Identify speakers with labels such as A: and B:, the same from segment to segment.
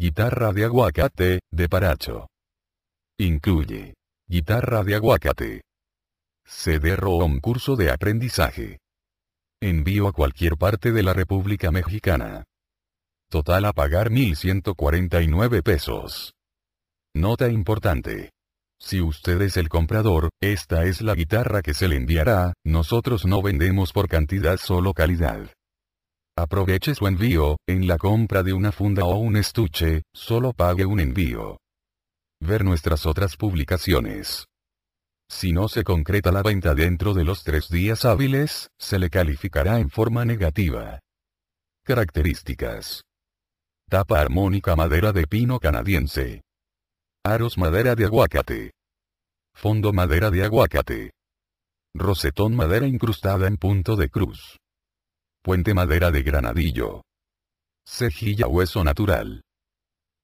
A: Guitarra de aguacate, de Paracho. Incluye. Guitarra de aguacate. cd un curso de aprendizaje. Envío a cualquier parte de la República Mexicana. Total a pagar 1.149 pesos. Nota importante. Si usted es el comprador, esta es la guitarra que se le enviará, nosotros no vendemos por cantidad solo calidad. Aproveche su envío, en la compra de una funda o un estuche, solo pague un envío. Ver nuestras otras publicaciones. Si no se concreta la venta dentro de los tres días hábiles, se le calificará en forma negativa. Características. Tapa armónica madera de pino canadiense. Aros madera de aguacate. Fondo madera de aguacate. Rosetón madera incrustada en punto de cruz. Puente madera de granadillo. Cejilla hueso natural.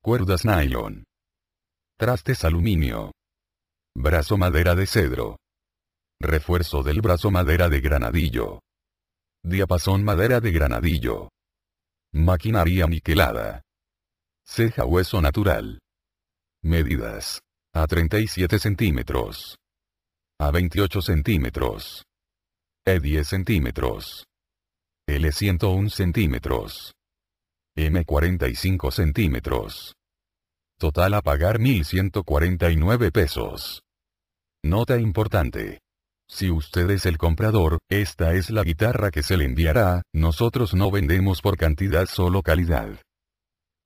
A: Cuerdas nylon. Trastes aluminio. Brazo madera de cedro. Refuerzo del brazo madera de granadillo. Diapasón madera de granadillo. Maquinaria niquelada. Ceja hueso natural. Medidas. A 37 centímetros. A 28 centímetros. E 10 centímetros. L 101 centímetros. M 45 centímetros. Total a pagar 1.149 pesos. Nota importante. Si usted es el comprador, esta es la guitarra que se le enviará, nosotros no vendemos por cantidad solo calidad.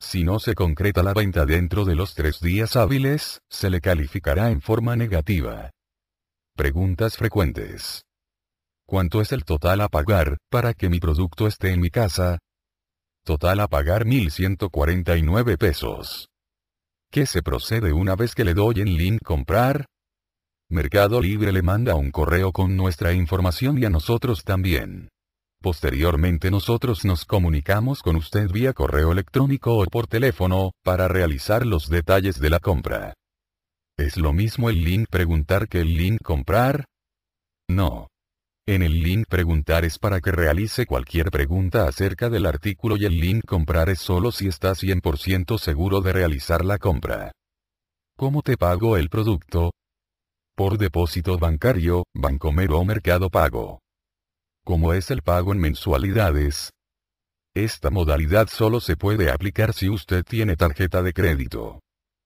A: Si no se concreta la venta dentro de los tres días hábiles, se le calificará en forma negativa. Preguntas frecuentes. ¿Cuánto es el total a pagar, para que mi producto esté en mi casa? Total a pagar 1.149 pesos. ¿Qué se procede una vez que le doy en link comprar? Mercado Libre le manda un correo con nuestra información y a nosotros también. Posteriormente nosotros nos comunicamos con usted vía correo electrónico o por teléfono, para realizar los detalles de la compra. ¿Es lo mismo el link preguntar que el link comprar? No. En el link preguntar es para que realice cualquier pregunta acerca del artículo y el link comprar es solo si está 100% seguro de realizar la compra. ¿Cómo te pago el producto? Por depósito bancario, Bancomero o Mercado Pago. ¿Cómo es el pago en mensualidades? Esta modalidad solo se puede aplicar si usted tiene tarjeta de crédito.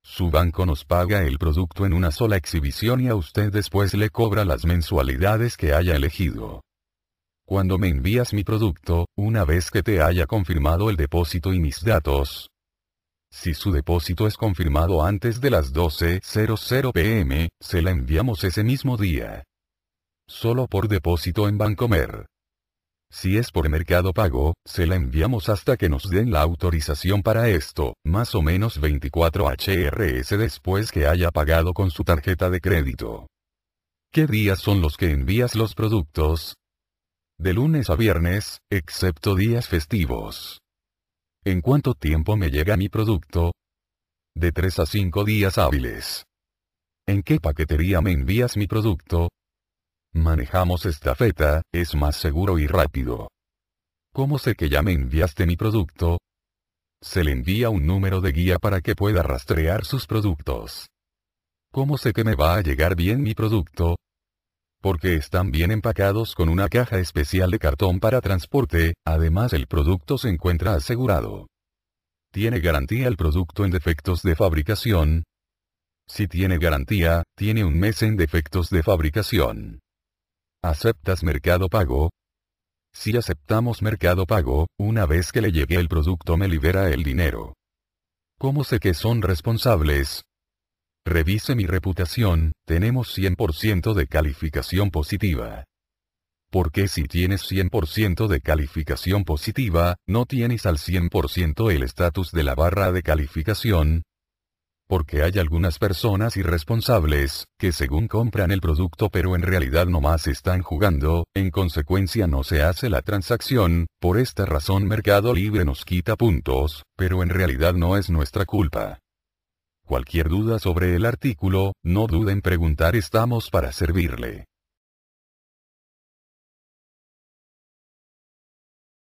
A: Su banco nos paga el producto en una sola exhibición y a usted después le cobra las mensualidades que haya elegido. Cuando me envías mi producto, una vez que te haya confirmado el depósito y mis datos, si su depósito es confirmado antes de las 12.00 pm, se la enviamos ese mismo día. Solo por depósito en Bancomer. Si es por mercado pago, se la enviamos hasta que nos den la autorización para esto, más o menos 24 HRS después que haya pagado con su tarjeta de crédito. ¿Qué días son los que envías los productos? De lunes a viernes, excepto días festivos. ¿En cuánto tiempo me llega mi producto? De 3 a 5 días hábiles. ¿En qué paquetería me envías mi producto? Manejamos esta feta, es más seguro y rápido. ¿Cómo sé que ya me enviaste mi producto? Se le envía un número de guía para que pueda rastrear sus productos. ¿Cómo sé que me va a llegar bien mi producto? Porque están bien empacados con una caja especial de cartón para transporte, además el producto se encuentra asegurado. ¿Tiene garantía el producto en defectos de fabricación? Si tiene garantía, tiene un mes en defectos de fabricación. ¿Aceptas mercado pago? Si aceptamos mercado pago, una vez que le llegue el producto me libera el dinero. ¿Cómo sé que son responsables? Revise mi reputación, tenemos 100% de calificación positiva. Porque si tienes 100% de calificación positiva, no tienes al 100% el estatus de la barra de calificación, porque hay algunas personas irresponsables, que según compran el producto pero en realidad no más están jugando, en consecuencia no se hace la transacción, por esta razón Mercado Libre nos quita puntos, pero en realidad no es nuestra culpa. Cualquier duda sobre el artículo, no duden en preguntar estamos para servirle.